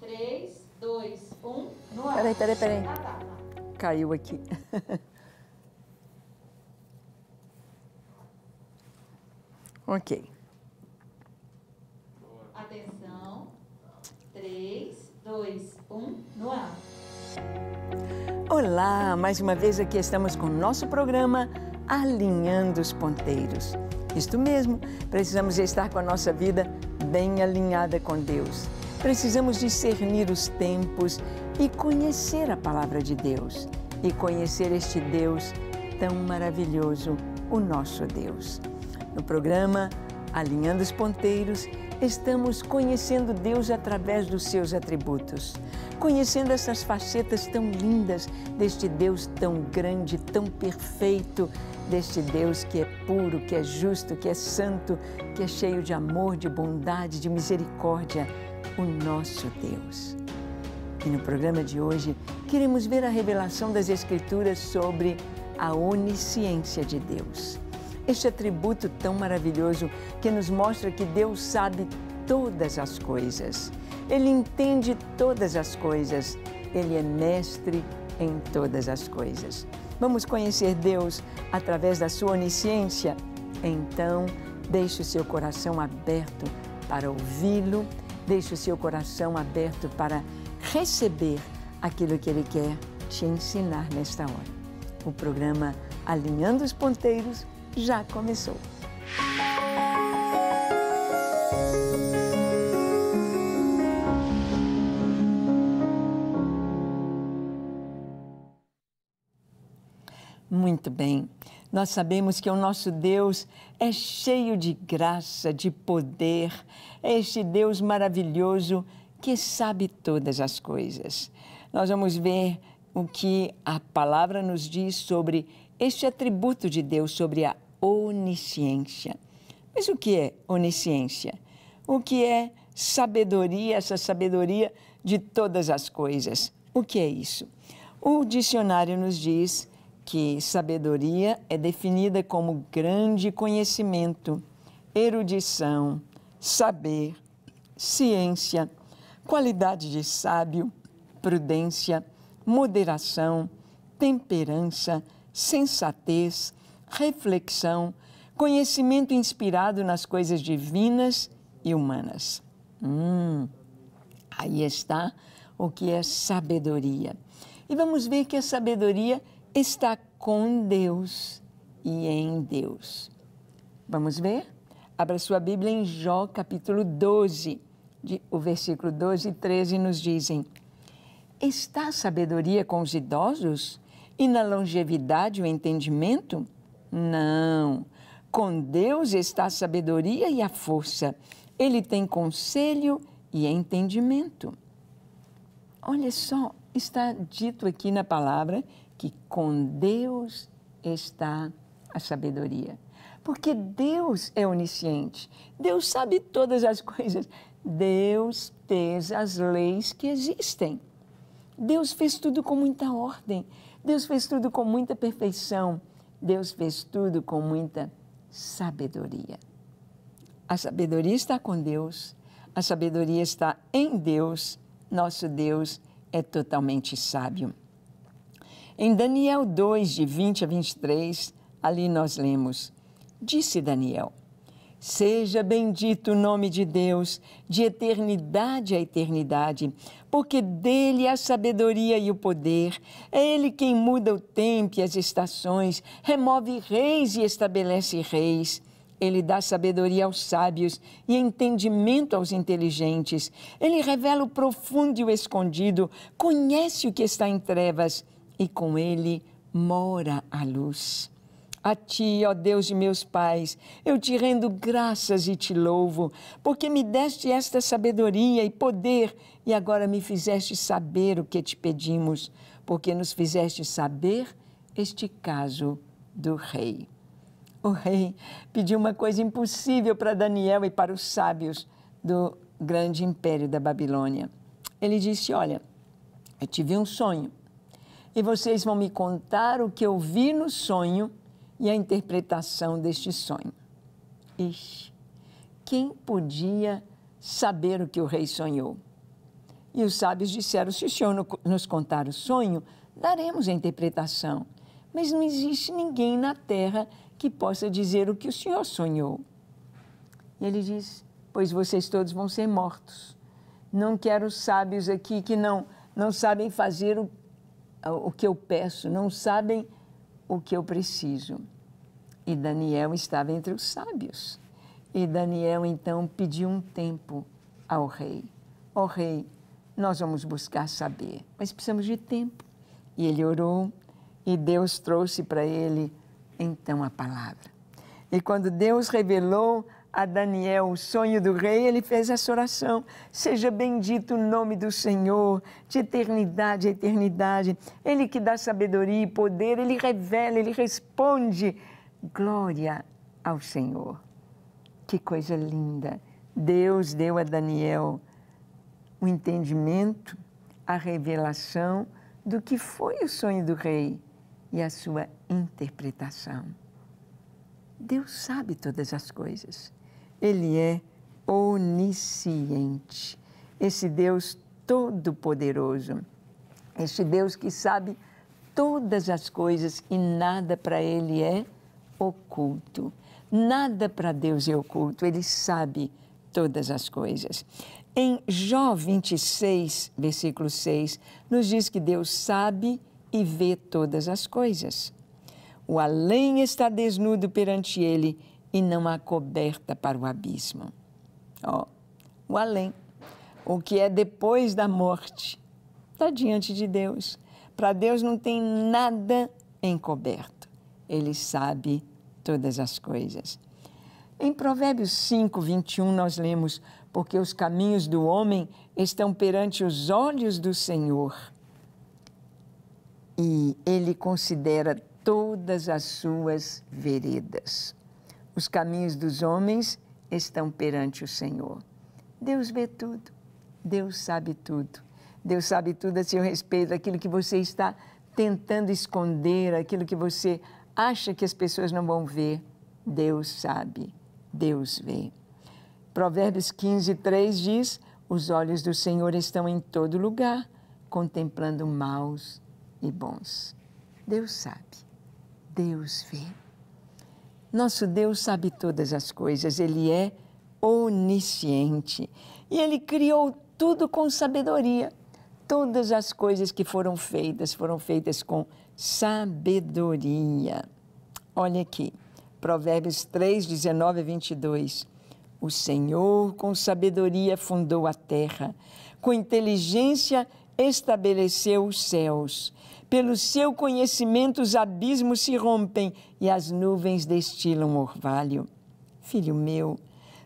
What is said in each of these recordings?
3, 2, 1, no ar. Peraí, peraí, peraí. Ah, tá, tá. Caiu aqui. ok. Atenção. 3, 2, 1, no ar. Olá, mais uma vez aqui estamos com o nosso programa Alinhando os Ponteiros. Isto mesmo, precisamos estar com a nossa vida bem alinhada com Deus. Precisamos discernir os tempos e conhecer a palavra de Deus e conhecer este Deus tão maravilhoso, o nosso Deus. No programa Alinhando os Ponteiros, estamos conhecendo Deus através dos seus atributos, conhecendo essas facetas tão lindas deste Deus tão grande, tão perfeito, deste Deus que é puro, que é justo, que é santo, que é cheio de amor, de bondade, de misericórdia, o nosso Deus. E no programa de hoje, queremos ver a revelação das Escrituras sobre a onisciência de Deus. Este atributo tão maravilhoso que nos mostra que Deus sabe todas as coisas. Ele entende todas as coisas. Ele é mestre em todas as coisas. Vamos conhecer Deus através da sua onisciência? Então, deixe o seu coração aberto para ouvi-lo, deixe o seu coração aberto para receber aquilo que ele quer te ensinar nesta hora. O programa Alinhando os Ponteiros já começou. Muito bem. Nós sabemos que o nosso Deus é cheio de graça, de poder. É este Deus maravilhoso que sabe todas as coisas. Nós vamos ver o que a palavra nos diz sobre este atributo de Deus, sobre a onisciência. Mas o que é onisciência? O que é sabedoria, essa sabedoria de todas as coisas? O que é isso? O dicionário nos diz que sabedoria é definida como grande conhecimento, erudição, saber, ciência, qualidade de sábio, prudência, moderação, temperança, sensatez, reflexão, conhecimento inspirado nas coisas divinas e humanas. Hum, aí está o que é sabedoria. E vamos ver que a sabedoria está com Deus e em Deus. Vamos ver? Abra sua Bíblia em Jó, capítulo 12. De, o versículo 12 e 13 nos dizem: Está a sabedoria com os idosos? E na longevidade o entendimento? Não. Com Deus está a sabedoria e a força. Ele tem conselho e entendimento. Olha só, está dito aqui na palavra que com Deus está a sabedoria. Porque Deus é onisciente, Deus sabe todas as coisas, Deus fez as leis que existem. Deus fez tudo com muita ordem, Deus fez tudo com muita perfeição, Deus fez tudo com muita sabedoria. A sabedoria está com Deus, a sabedoria está em Deus, nosso Deus é totalmente sábio. Em Daniel 2, de 20 a 23, ali nós lemos: Disse Daniel: Seja bendito o nome de Deus, de eternidade a eternidade, porque dele a sabedoria e o poder. É ele quem muda o tempo e as estações, remove reis e estabelece reis. Ele dá sabedoria aos sábios e entendimento aos inteligentes. Ele revela o profundo e o escondido, conhece o que está em trevas e com ele mora a luz. A ti, ó Deus de meus pais, eu te rendo graças e te louvo, porque me deste esta sabedoria e poder e agora me fizeste saber o que te pedimos, porque nos fizeste saber este caso do rei. O rei pediu uma coisa impossível para Daniel e para os sábios do grande império da Babilônia. Ele disse: Olha, eu tive um sonho e vocês vão me contar o que eu vi no sonho e a interpretação deste sonho. Ixi, quem podia saber o que o rei sonhou? E os sábios disseram: se o senhor nos contar o sonho, daremos a interpretação. Mas não existe ninguém na terra que possa dizer o que o senhor sonhou. E ele diz: Pois vocês todos vão ser mortos. Não quero sábios aqui que não, não sabem fazer o o que eu peço, não sabem o que eu preciso. E Daniel estava entre os sábios. E Daniel então pediu um tempo ao rei. Ó oh, rei, nós vamos buscar saber, mas precisamos de tempo. E ele orou e Deus trouxe para ele então a palavra. E quando Deus revelou a Daniel o sonho do rei, ele fez essa oração: Seja bendito o nome do Senhor, de eternidade a eternidade. Ele que dá sabedoria e poder, ele revela, ele responde. Glória ao Senhor. Que coisa linda! Deus deu a Daniel o entendimento, a revelação do que foi o sonho do rei e a sua interpretação. Deus sabe todas as coisas. Ele é onisciente. Esse Deus todo-poderoso. Esse Deus que sabe todas as coisas e nada para ele é oculto. Nada para Deus é oculto, ele sabe todas as coisas. Em Jó 26, versículo 6, nos diz que Deus sabe e vê todas as coisas. O além está desnudo perante ele e não há coberta para o abismo. Ó, oh, o além, o que é depois da morte, está diante de Deus. Para Deus não tem nada encoberto. Ele sabe todas as coisas. Em Provérbios 5, 21, nós lemos: Porque os caminhos do homem estão perante os olhos do Senhor, e ele considera todas as suas veredas. Os caminhos dos homens estão perante o Senhor. Deus vê tudo, Deus sabe tudo. Deus sabe tudo a seu respeito, aquilo que você está tentando esconder, aquilo que você acha que as pessoas não vão ver. Deus sabe, Deus vê. Provérbios 15, 3 diz: Os olhos do Senhor estão em todo lugar, contemplando maus e bons. Deus sabe, Deus vê. Nosso Deus sabe todas as coisas, Ele é onisciente e Ele criou tudo com sabedoria. Todas as coisas que foram feitas foram feitas com sabedoria. Olha aqui, Provérbios 3, 19 e 22. O Senhor com sabedoria fundou a terra, com inteligência estabeleceu os céus. Pelo seu conhecimento, os abismos se rompem e as nuvens destilam orvalho. Filho meu,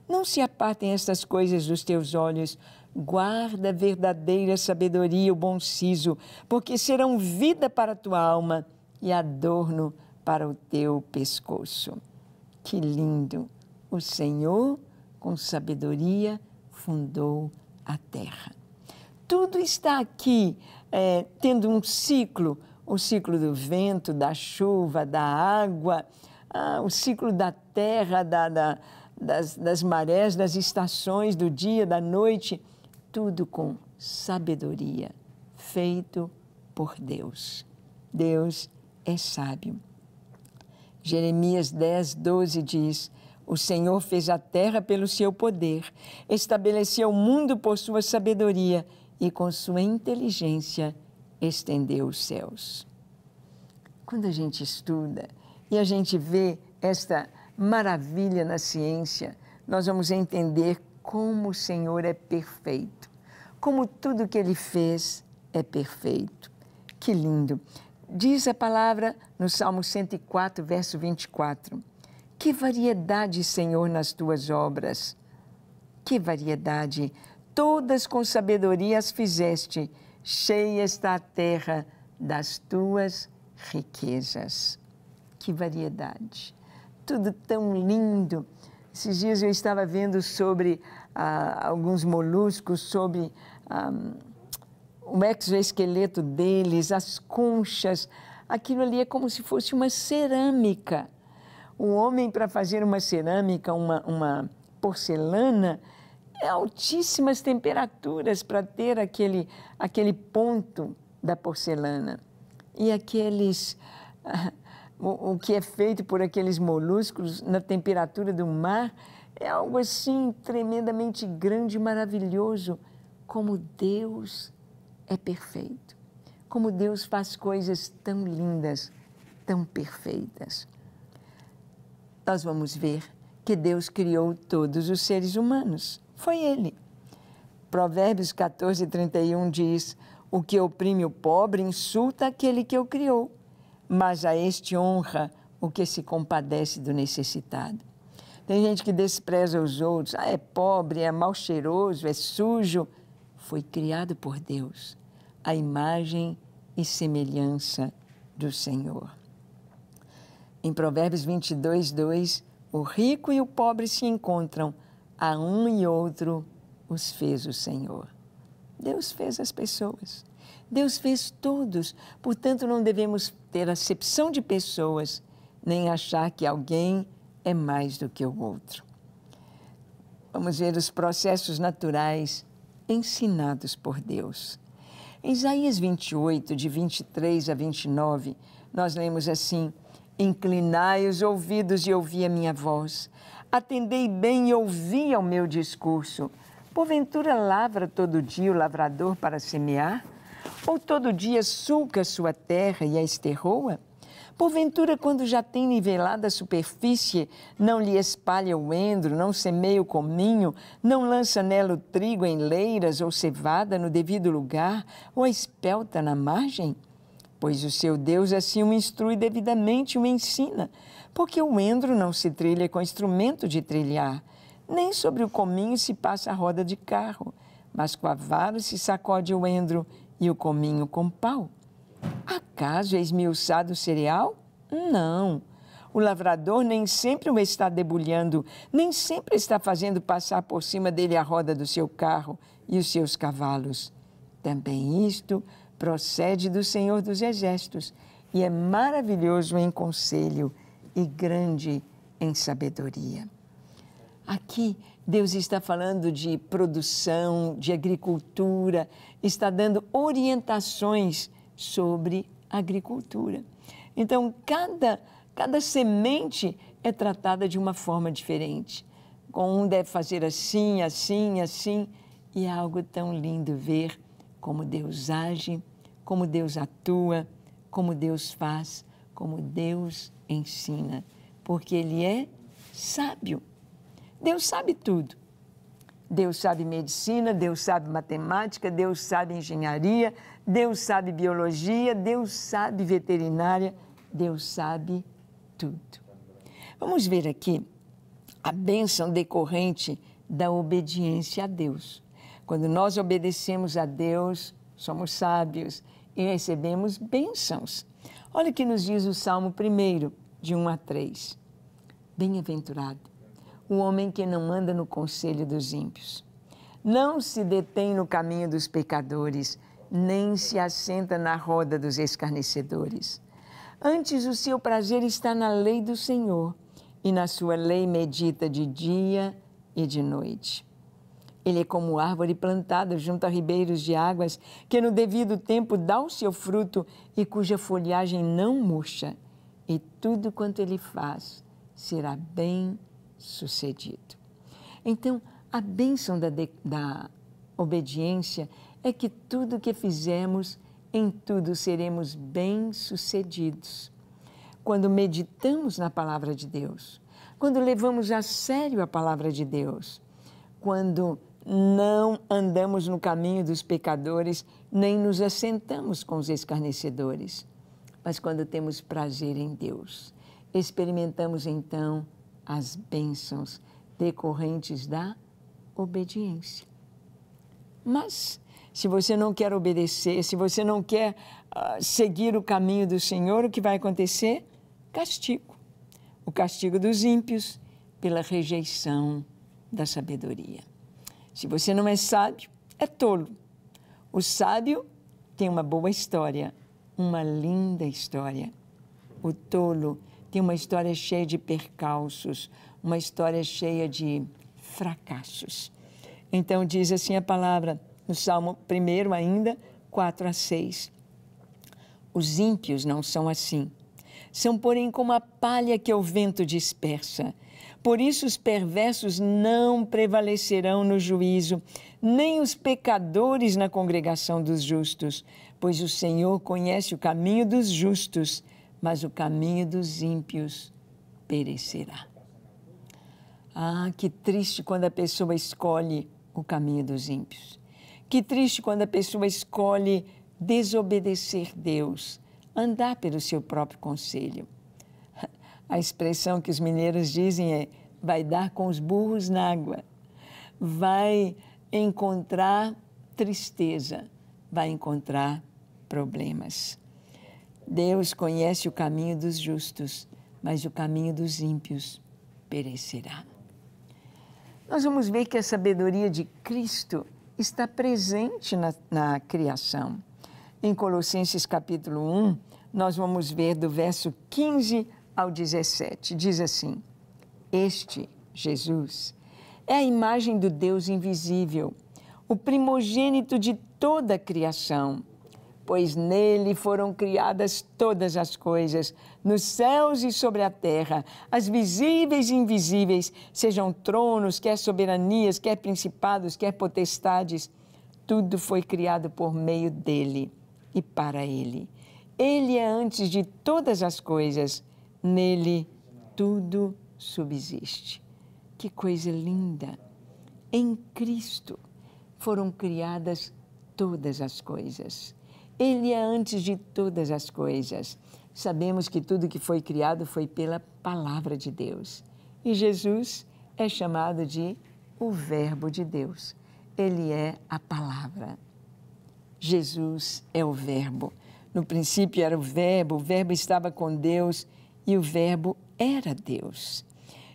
não se apartem estas coisas dos teus olhos. Guarda a verdadeira sabedoria, o bom siso, porque serão vida para a tua alma e adorno para o teu pescoço. Que lindo! O Senhor, com sabedoria, fundou a terra. Tudo está aqui é, tendo um ciclo, o ciclo do vento, da chuva, da água, ah, o ciclo da terra, da, da, das, das marés, das estações, do dia, da noite, tudo com sabedoria, feito por Deus. Deus é sábio. Jeremias 10, 12 diz: O Senhor fez a terra pelo seu poder, estabeleceu o mundo por sua sabedoria e com sua inteligência estendeu os céus. Quando a gente estuda e a gente vê esta maravilha na ciência, nós vamos entender como o Senhor é perfeito, como tudo que ele fez é perfeito. Que lindo! Diz a palavra no Salmo 104, verso 24: Que variedade, Senhor, nas tuas obras! Que variedade! todas com sabedoria as fizeste, cheia está a terra das tuas riquezas. Que variedade! Tudo tão lindo. Esses dias eu estava vendo sobre ah, alguns moluscos, sobre ah, o exoesqueleto deles, as conchas. Aquilo ali é como se fosse uma cerâmica. O homem, para fazer uma cerâmica, uma, uma porcelana, é altíssimas temperaturas para ter aquele, aquele ponto da porcelana. E aqueles. O, o que é feito por aqueles moluscos na temperatura do mar é algo assim tremendamente grande e maravilhoso. Como Deus é perfeito. Como Deus faz coisas tão lindas, tão perfeitas. Nós vamos ver que Deus criou todos os seres humanos foi ele. Provérbios 14, 31 diz: O que oprime o pobre insulta aquele que o criou, mas a este honra o que se compadece do necessitado. Tem gente que despreza os outros, ah, é pobre, é mal cheiroso, é sujo. Foi criado por Deus, a imagem e semelhança do Senhor. Em Provérbios 22, 2, o rico e o pobre se encontram, a um e outro os fez o Senhor. Deus fez as pessoas. Deus fez todos. Portanto, não devemos ter acepção de pessoas, nem achar que alguém é mais do que o outro. Vamos ver os processos naturais ensinados por Deus. Em Isaías 28, de 23 a 29, nós lemos assim: Inclinai os ouvidos e ouvi a minha voz. Atendei bem e ouvi ao meu discurso. Porventura lavra todo dia o lavrador para semear? Ou todo dia sulca sua terra e a esterroa? Porventura, quando já tem nivelada a superfície, não lhe espalha o endro, não semeia o cominho, não lança nela o trigo em leiras ou cevada no devido lugar, ou a espelta na margem? Pois o seu Deus assim o instrui devidamente, o ensina. Porque o endro não se trilha com instrumento de trilhar, nem sobre o cominho se passa a roda de carro, mas com a vara se sacode o endro e o cominho com pau. Acaso é esmiuçado o cereal? Não. O lavrador nem sempre o está debulhando, nem sempre está fazendo passar por cima dele a roda do seu carro e os seus cavalos. Também isto procede do Senhor dos Exércitos e é maravilhoso em conselho e grande em sabedoria. Aqui, Deus está falando de produção, de agricultura, está dando orientações sobre agricultura. Então, cada, cada semente é tratada de uma forma diferente. Com um deve fazer assim, assim, assim. E é algo tão lindo ver como Deus age, como Deus atua, como Deus faz, como Deus ensina, porque Ele é sábio. Deus sabe tudo. Deus sabe medicina, Deus sabe matemática, Deus sabe engenharia, Deus sabe biologia, Deus sabe veterinária, Deus sabe tudo. Vamos ver aqui a bênção decorrente da obediência a Deus. Quando nós obedecemos a Deus, somos sábios e recebemos bênçãos. Olha o que nos diz o Salmo 1, de 1 a 3. Bem-aventurado o homem que não anda no conselho dos ímpios, não se detém no caminho dos pecadores, nem se assenta na roda dos escarnecedores. Antes o seu prazer está na lei do Senhor, e na sua lei medita de dia e de noite. Ele é como árvore plantada junto a ribeiros de águas, que no devido tempo dá o seu fruto e cuja folhagem não murcha. E tudo quanto ele faz será bem sucedido. Então, a bênção da, de, da obediência é que tudo que fizermos, em tudo seremos bem-sucedidos. Quando meditamos na palavra de Deus, quando levamos a sério a palavra de Deus, quando não andamos no caminho dos pecadores, nem nos assentamos com os escarnecedores. Mas quando temos prazer em Deus, experimentamos então as bênçãos decorrentes da obediência. Mas, se você não quer obedecer, se você não quer uh, seguir o caminho do Senhor, o que vai acontecer? Castigo. O castigo dos ímpios pela rejeição da sabedoria. Se você não é sábio, é tolo. O sábio tem uma boa história, uma linda história. O tolo tem uma história cheia de percalços, uma história cheia de fracassos. Então, diz assim a palavra, no Salmo 1 ainda, 4 a 6. Os ímpios não são assim. São, porém, como a palha que o vento dispersa por isso os perversos não prevalecerão no juízo, nem os pecadores na congregação dos justos, pois o Senhor conhece o caminho dos justos, mas o caminho dos ímpios perecerá. Ah, que triste quando a pessoa escolhe o caminho dos ímpios. Que triste quando a pessoa escolhe desobedecer Deus, andar pelo seu próprio conselho. A expressão que os mineiros dizem é: vai dar com os burros na água, vai encontrar tristeza, vai encontrar problemas. Deus conhece o caminho dos justos, mas o caminho dos ímpios perecerá. Nós vamos ver que a sabedoria de Cristo está presente na, na, criação. Em Colossenses capítulo 1, nós vamos ver do verso 15 ao 17. Diz assim: Este, Jesus, é a imagem do Deus invisível, o primogênito de toda a criação, pois nele foram criadas todas as coisas, nos céus e sobre a terra, as visíveis e invisíveis, sejam tronos, quer soberanias, quer principados, quer potestades, tudo foi criado por meio dele e para ele. Ele é antes de todas as coisas Nele tudo subsiste. Que coisa linda! Em Cristo foram criadas todas as coisas. Ele é antes de todas as coisas. Sabemos que tudo que foi criado foi pela palavra de Deus. E Jesus é chamado de o Verbo de Deus. Ele é a palavra. Jesus é o Verbo. No princípio era o Verbo, o Verbo estava com Deus e o Verbo era Deus.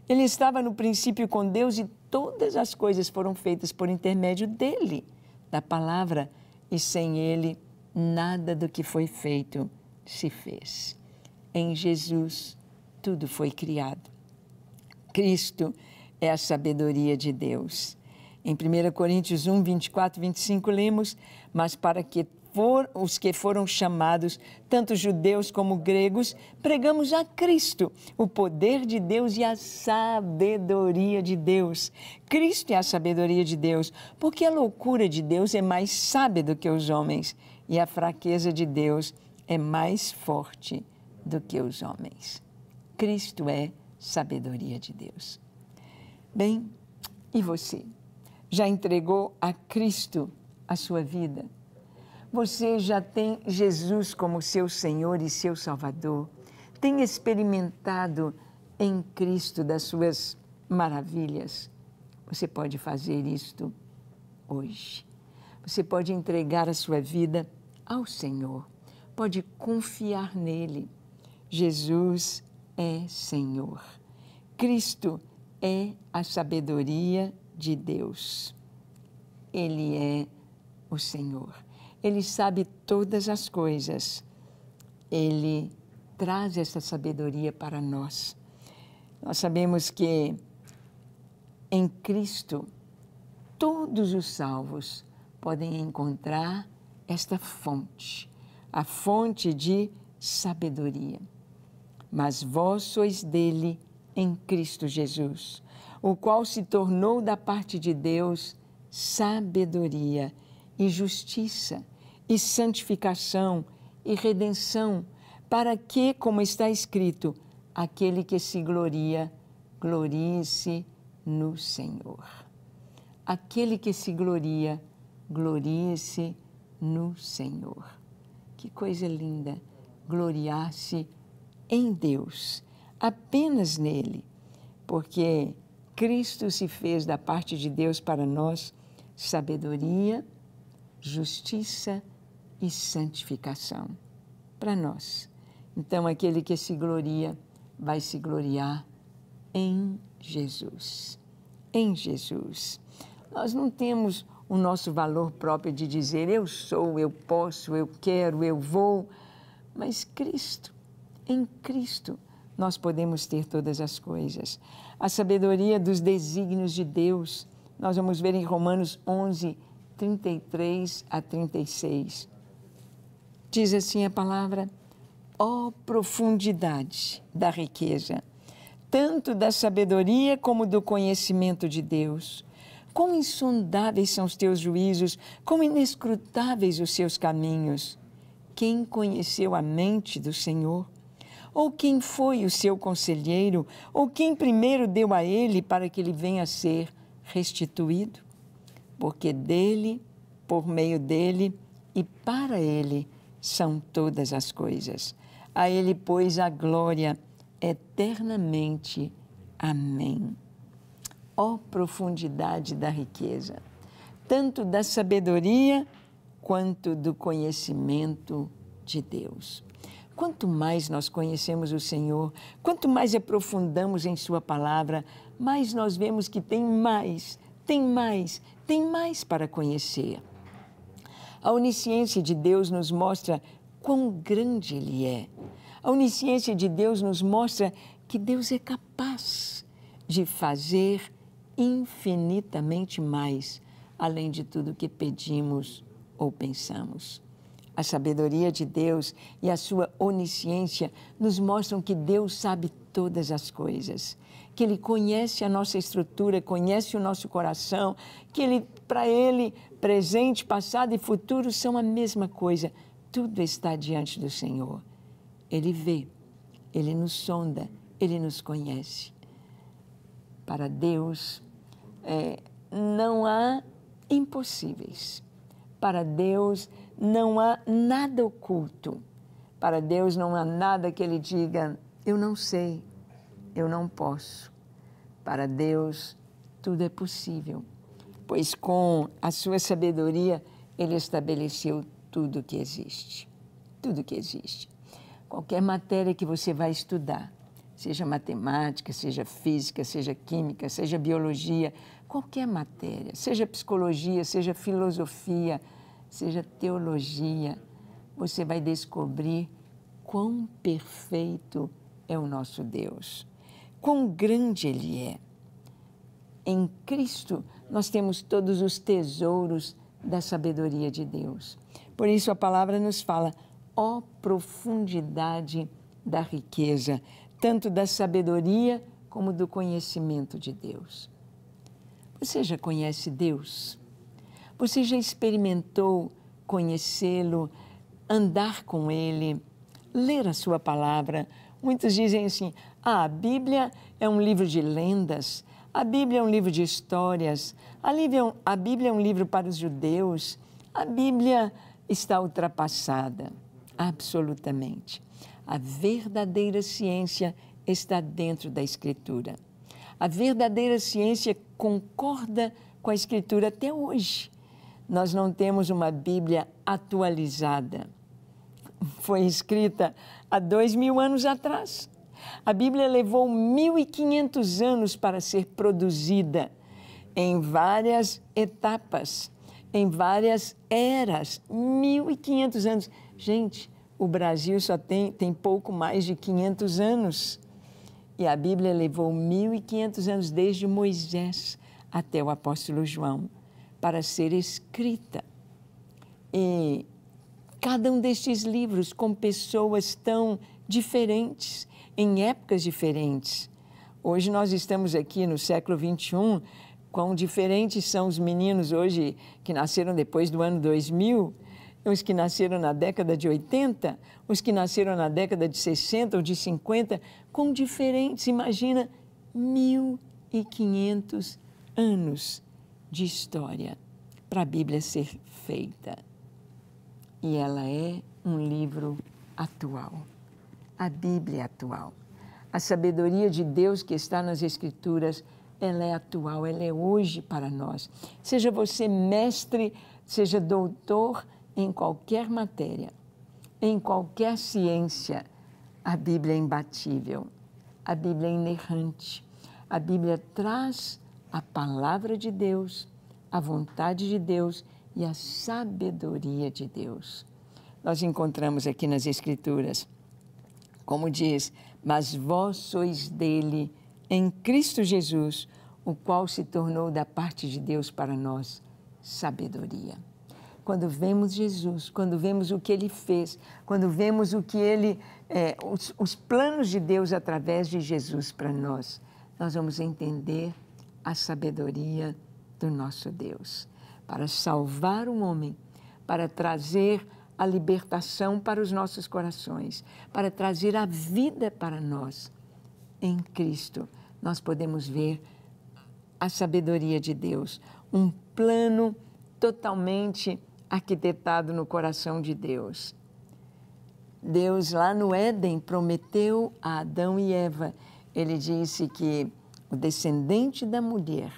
Ele estava no princípio com Deus e todas as coisas foram feitas por intermédio dele, da palavra, e sem ele nada do que foi feito se fez. Em Jesus tudo foi criado. Cristo é a sabedoria de Deus. Em 1 Coríntios 1, 24, 25, lemos: mas para que for, os que foram chamados, tanto judeus como gregos, pregamos a Cristo, o poder de Deus e a sabedoria de Deus. Cristo é a sabedoria de Deus, porque a loucura de Deus é mais sábia do que os homens, e a fraqueza de Deus é mais forte do que os homens. Cristo é sabedoria de Deus. Bem, e você? Já entregou a Cristo? a sua vida. Você já tem Jesus como seu Senhor e seu Salvador, tem experimentado em Cristo das suas maravilhas. Você pode fazer isto hoje. Você pode entregar a sua vida ao Senhor, pode confiar nele. Jesus é Senhor. Cristo é a sabedoria de Deus. Ele é o Senhor. Ele sabe todas as coisas. Ele traz essa sabedoria para nós. Nós sabemos que em Cristo todos os salvos podem encontrar esta fonte, a fonte de sabedoria. Mas vós sois dele em Cristo Jesus, o qual se tornou da parte de Deus sabedoria e justiça e santificação e redenção, para que, como está escrito, aquele que se gloria, glorie-se no Senhor. Aquele que se gloria, glorie-se no Senhor. Que coisa linda! Gloriar-se em Deus, apenas nele, porque Cristo se fez da parte de Deus para nós sabedoria, justiça e santificação para nós. Então, aquele que se gloria vai se gloriar em Jesus. Em Jesus. Nós não temos o nosso valor próprio de dizer eu sou, eu posso, eu quero, eu vou, mas Cristo, em Cristo, nós podemos ter todas as coisas. A sabedoria dos desígnios de Deus, nós vamos ver em Romanos 11, 33 a 36. Diz assim a palavra: ó oh, profundidade da riqueza, tanto da sabedoria como do conhecimento de Deus. Quão insondáveis são os teus juízos, quão inescrutáveis os seus caminhos. Quem conheceu a mente do Senhor? Ou quem foi o seu conselheiro? Ou quem primeiro deu a ele para que ele venha a ser restituído? porque dele, por meio dele e para ele são todas as coisas. A ele, pois, a glória eternamente. Amém. Ó oh, profundidade da riqueza, tanto da sabedoria quanto do conhecimento de Deus. Quanto mais nós conhecemos o Senhor, quanto mais aprofundamos em Sua palavra, mais nós vemos que tem mais, tem mais, tem mais para conhecer. A onisciência de Deus nos mostra quão grande Ele é. A onisciência de Deus nos mostra que Deus é capaz de fazer infinitamente mais, além de tudo que pedimos ou pensamos. A sabedoria de Deus e a sua onisciência nos mostram que Deus sabe todas as coisas que Ele conhece a nossa estrutura, conhece o nosso coração, que Ele, para Ele, presente, passado e futuro são a mesma coisa. Tudo está diante do Senhor. Ele vê, Ele nos sonda, Ele nos conhece. Para Deus, é, não há impossíveis. Para Deus, não há nada oculto. Para Deus, não há nada que Ele diga, eu não sei, eu não posso. Para Deus, tudo é possível, pois com a sua sabedoria, Ele estabeleceu tudo que existe. Tudo que existe. Qualquer matéria que você vai estudar, seja matemática, seja física, seja química, seja biologia, qualquer matéria, seja psicologia, seja filosofia, seja teologia, você vai descobrir quão perfeito é o nosso Deus quão grande Ele é. Em Cristo, nós temos todos os tesouros da sabedoria de Deus. Por isso, a palavra nos fala, ó oh, profundidade da riqueza, tanto da sabedoria como do conhecimento de Deus. Você já conhece Deus? Você já experimentou conhecê-lo, andar com ele, ler a sua palavra? Muitos dizem assim: ah, a Bíblia é um livro de lendas, a Bíblia é um livro de histórias, a Bíblia, é a Bíblia é um livro para os judeus. A Bíblia está ultrapassada, absolutamente. A verdadeira ciência está dentro da Escritura. A verdadeira ciência concorda com a Escritura até hoje. Nós não temos uma Bíblia atualizada. Foi escrita há dois mil anos atrás. A Bíblia levou 1.500 anos para ser produzida, em várias etapas, em várias eras. 1.500 anos. Gente, o Brasil só tem, tem pouco mais de 500 anos. E a Bíblia levou 1.500 anos, desde Moisés até o apóstolo João, para ser escrita. E cada um destes livros com pessoas tão diferentes, em épocas diferentes. Hoje nós estamos aqui no século 21, quão diferentes são os meninos hoje que nasceram depois do ano 2000, os que nasceram na década de 80, os que nasceram na década de 60 ou de 50, com diferentes, imagina, 1500 anos de história para a Bíblia ser feita. E ela é um livro atual a Bíblia é atual. A sabedoria de Deus que está nas Escrituras, ela é atual, ela é hoje para nós. Seja você mestre, seja doutor em qualquer matéria, em qualquer ciência, a Bíblia é imbatível, a Bíblia é inerrante, a Bíblia traz a palavra de Deus, a vontade de Deus e a sabedoria de Deus. Nós encontramos aqui nas Escrituras como diz, mas vós sois dele em Cristo Jesus, o qual se tornou da parte de Deus para nós sabedoria. Quando vemos Jesus, quando vemos o que ele fez, quando vemos o que ele, é, os, os planos de Deus através de Jesus para nós, nós vamos entender a sabedoria do nosso Deus para salvar o um homem, para trazer a libertação para os nossos corações, para trazer a vida para nós. Em Cristo, nós podemos ver a sabedoria de Deus, um plano totalmente arquitetado no coração de Deus. Deus, lá no Éden, prometeu a Adão e Eva. Ele disse que o descendente da mulher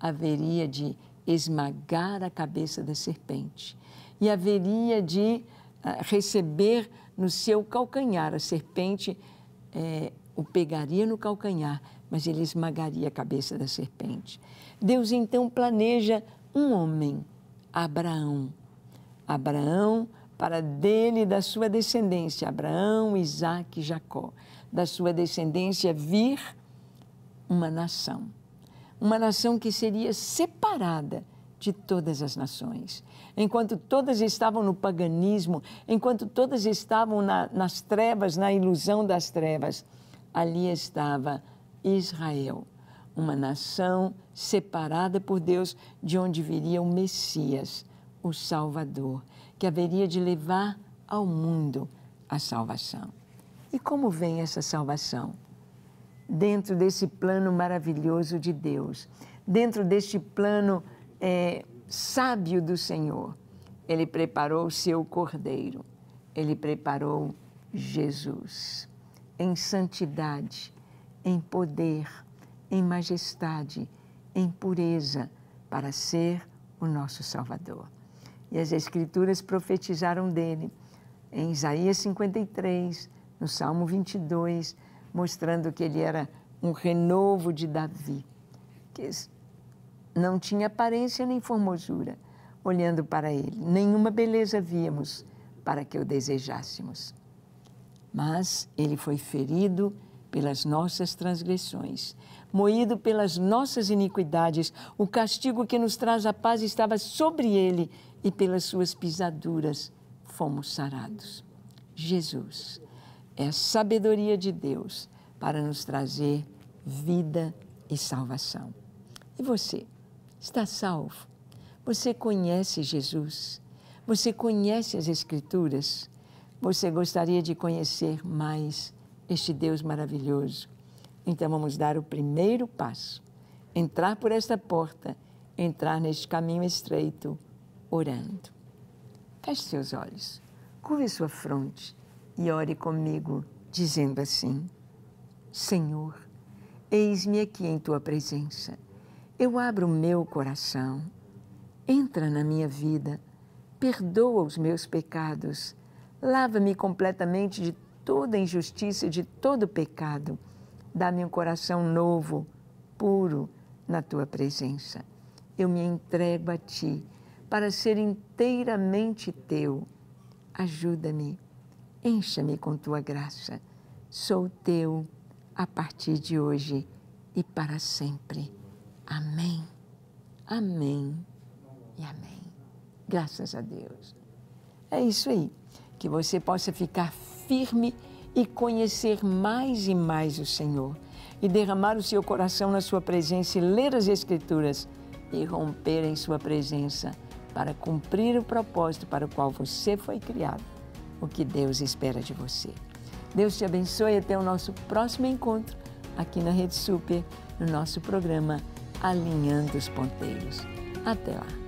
haveria de esmagar a cabeça da serpente e haveria de ah, receber no seu calcanhar. A serpente é, o pegaria no calcanhar, mas ele esmagaria a cabeça da serpente. Deus então planeja um homem, Abraão. Abraão, para dele e da sua descendência, Abraão, Isaac e Jacó, da sua descendência vir uma nação. Uma nação que seria separada de todas as nações. Enquanto todas estavam no paganismo, enquanto todas estavam na, nas trevas, na ilusão das trevas, ali estava Israel, uma nação separada por Deus, de onde viria o Messias, o Salvador, que haveria de levar ao mundo a salvação. E como vem essa salvação? Dentro desse plano maravilhoso de Deus, dentro deste plano maravilhoso é, sábio do Senhor. Ele preparou o seu cordeiro, ele preparou Jesus em santidade, em poder, em majestade, em pureza, para ser o nosso Salvador. E as Escrituras profetizaram dele em Isaías 53, no Salmo 22, mostrando que ele era um renovo de Davi, que não tinha aparência nem formosura, olhando para ele. Nenhuma beleza víamos para que o desejássemos. Mas ele foi ferido pelas nossas transgressões, moído pelas nossas iniquidades. O castigo que nos traz a paz estava sobre ele, e pelas suas pisaduras fomos sarados. Jesus é a sabedoria de Deus para nos trazer vida e salvação. E você? está salvo. Você conhece Jesus. Você conhece as Escrituras. Você gostaria de conhecer mais este Deus maravilhoso. Então vamos dar o primeiro passo. Entrar por esta porta, entrar neste caminho estreito, orando. Feche seus olhos, curve sua fronte e ore comigo, dizendo assim: Senhor, eis-me aqui em tua presença. Eu abro o meu coração. Entra na minha vida. Perdoa os meus pecados. Lava-me completamente de toda injustiça e de todo pecado. Dá-me um coração novo, puro, na tua presença. Eu me entrego a ti para ser inteiramente teu. Ajuda-me, encha-me com tua graça. Sou teu a partir de hoje e para sempre. Amém, amém e amém. Graças a Deus. É isso aí. Que você possa ficar firme e conhecer mais e mais o Senhor e derramar o seu coração na sua presença e ler as Escrituras e romper em sua presença para cumprir o propósito para o qual você foi criado, o que Deus espera de você. Deus te abençoe até o nosso próximo encontro aqui na Rede Super, no nosso programa alinhando os ponteiros. Até lá!